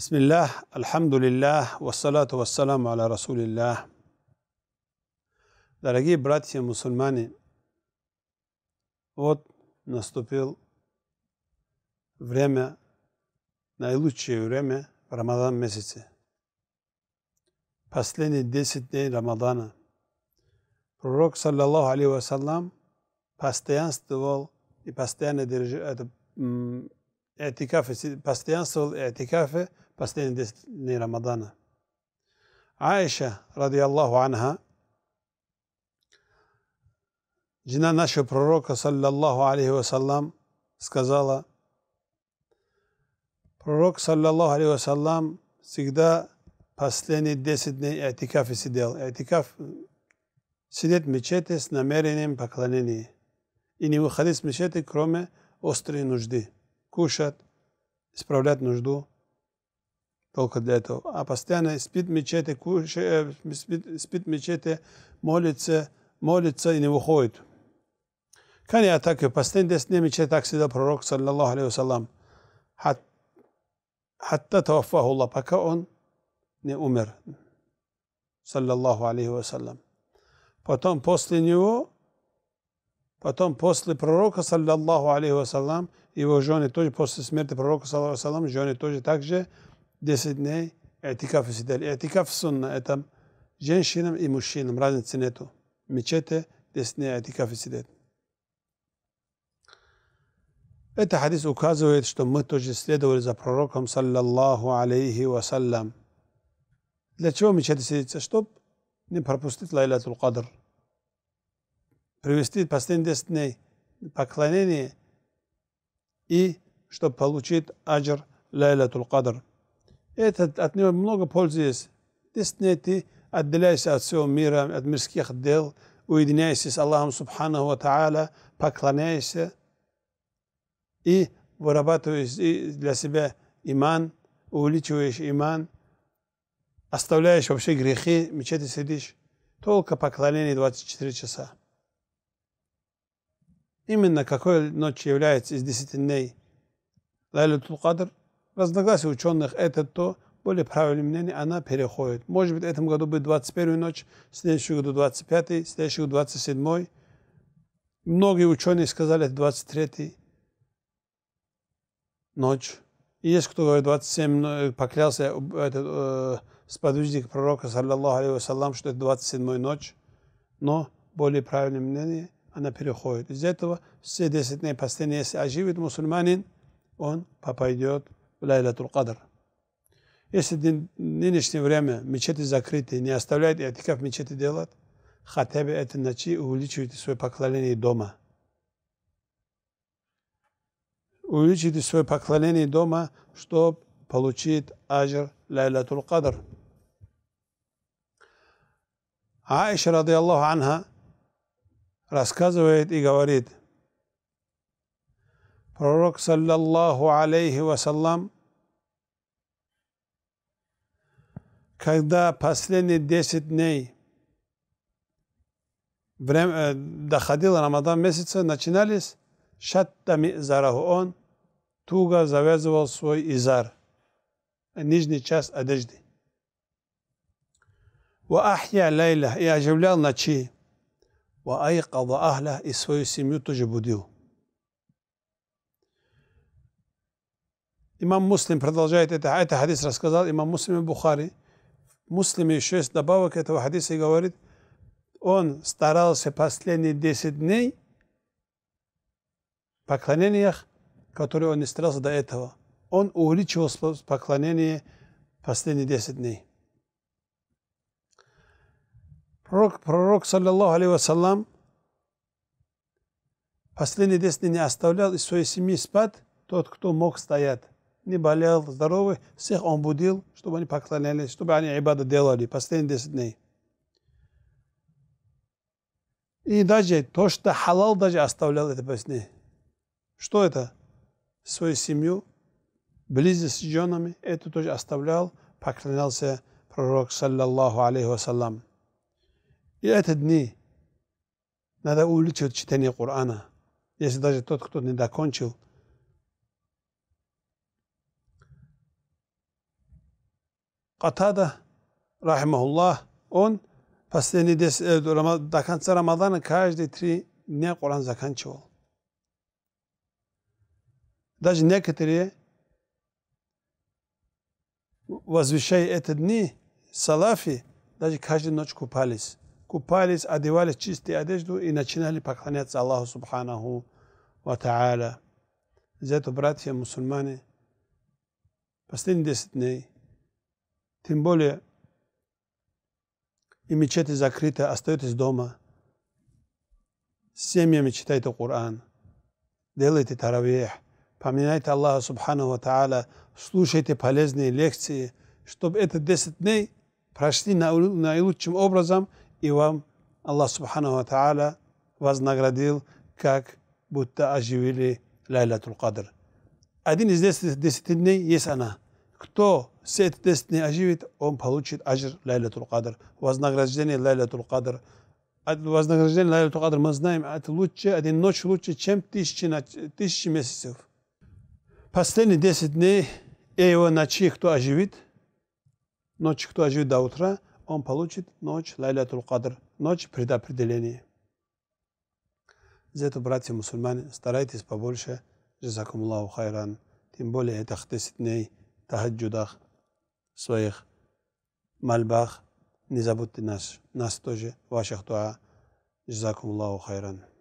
بسم الله الحمد لله والصلاة والسلام على رسول الله Дорогие براتي مسلماني вот наступил время, наилучшее время в Рамадан месяце. Последние 10 дней Рамадана. Пророк, саллаллаху алейхи вассалам, постоянствовал и постоянно держал это i'tikafe, si pas të janë sëllë i'tikafe, pas të janë disë në Ramadana. Aisha, radiallahu anha, жена нашего пророка, саллаллаху алейхи вассалам, сказала, пророк, саллаллаху алейхи вассалам, всегда последние 10 дней атикафе сидел. Атикаф сидит в мечети с намерением поклонения и не выходить с мечети, кроме острой нужды кушать, исправлять нужду. Только для этого. А постоянно спит в мечети, кушает, э, спит, спит в мечети, молится, молится и не выходит. كان يعتكف فاستين دسني من شيء تاكسي بروك صلى الله عليه وسلم хатта حتى توفاه الله он не умер الله عليه وسلم потом после него потом после пророка صلى الله عليه его жены тоже после смерти пророка, салам, жены тоже также 10 дней этикаф сидели. Этикаф сунна – это женщинам и мужчинам, разницы нету. Мечете 10 дней этикаф сидят. Это хадис указывает, что мы тоже следовали за пророком, саллаллаху алейхи вассалям. Для чего мечети сидится? Чтобы не пропустить Лайлатул Кадр. Привести последние 10 дней поклонение – и чтобы получить аджр Лайлатул Кадр. Это от него много пользы есть. Действительно, ты отделяйся от всего мира, от мирских дел, уединяйся с Аллахом Субхану Ва Тааля, поклоняйся и вырабатываешь для себя иман, увеличиваешь иман, оставляешь вообще грехи, мечети сидишь, только поклонение 24 часа именно какой ночь является из десяти дней Лайлатул Кадр, разногласия ученых это то, более правильное мнение, она переходит. Может быть, в этом году будет 21 ночь, в следующем году 25, в следующем году 27. Многие ученые сказали, это 23 ночь. И есть кто говорит, 27 э, поклялся э, этот, э, сподвижник пророка, саллаллаху алейхи что это 27 ночь. Но более правильное мнение – она переходит. Из этого все 10 дней постения, если оживит мусульманин, он попадет в Лайлатул Кадр. Если в нынешнее время мечети закрыты, не оставляют и атикав мечети делать, хотя бы этой ночи увеличивайте свое поклонение дома. Увеличите свое поклонение дома, чтобы получить ажр Лайлатул Кадр. Аиша, ради Аллаху анха, рассказывает и говорит, пророк, саллаллаху алейхи вассалам, когда последние 10 дней время, э, доходил Рамадан месяца, начинались шаттами зараху. Он туго завязывал свой изар, нижний часть одежды. وأحيا ليلة и оживлял ночи. وَأَيْقَضَ أَهْلَهُ и свою семью тоже будил. Имам Муслим продолжает это, а это хадис рассказал имам Муслим и Бухари. Муслим еще есть добавок этого хадиса и говорит, он старался последние 10 дней поклонениях, которые он не старался до этого. Он увеличивал поклонение последние 10 дней. Пророк, пророк саллиллаху алейхи вассалам, последний десны не оставлял из своей семьи спать тот, кто мог стоять. Не болел, здоровый, всех он будил, чтобы они поклонялись, чтобы они ибада делали последние 10 дней. И даже то, что халал даже оставлял это песни, Что это? Свою семью, близость с женами, это тоже оставлял, поклонялся пророк, саллаллаху алейхи вассалам. И это дни. Надо увлечь от Корана. Если даже тот, кто не докончил. Катада, рахимахуллах, он последние 10, э, до конца Рамадана каждые три дня Коран заканчивал. Даже некоторые возвещая эти дни, салафи, даже каждую ночь купались купались, одевались в чистую одежду и начинали поклоняться Аллаху Субханаху Ва Та'аля. Зато, братья мусульмане, последние 10 дней, тем более и мечети закрыты, остаетесь дома, с семьями читайте Коран, делайте таравех, поминайте Аллаха Субхану Ва Та'аля, слушайте полезные лекции, чтобы эти 10 дней прошли наилучшим образом – i vam Allah subhanahu wa ta'ala вознаградил, как будто оживили Лайлатул Кадр. Один из десяти дней есть она. Кто все эти десять дней оживит, он получит ажр Лайлатул Кадр, вознаграждение Лайлатул Кадр. Вознаграждение Лайлатул Кадр, мы знаем, это лучше, один ночь лучше, чем тысячи, тысячи месяцев. Последние десять дней его ночи, кто оживит, ночи, кто оживит до утра, он получит ночь Лайлятул Кадр, ночь предопределения. За это, братья мусульмане, старайтесь побольше. Джазакумуллаху хайран. Тем более это 10 дней тахаджудах, своих мальбах. Не забудьте нас, нас тоже, ваших дуа. Джазакумуллаху хайран.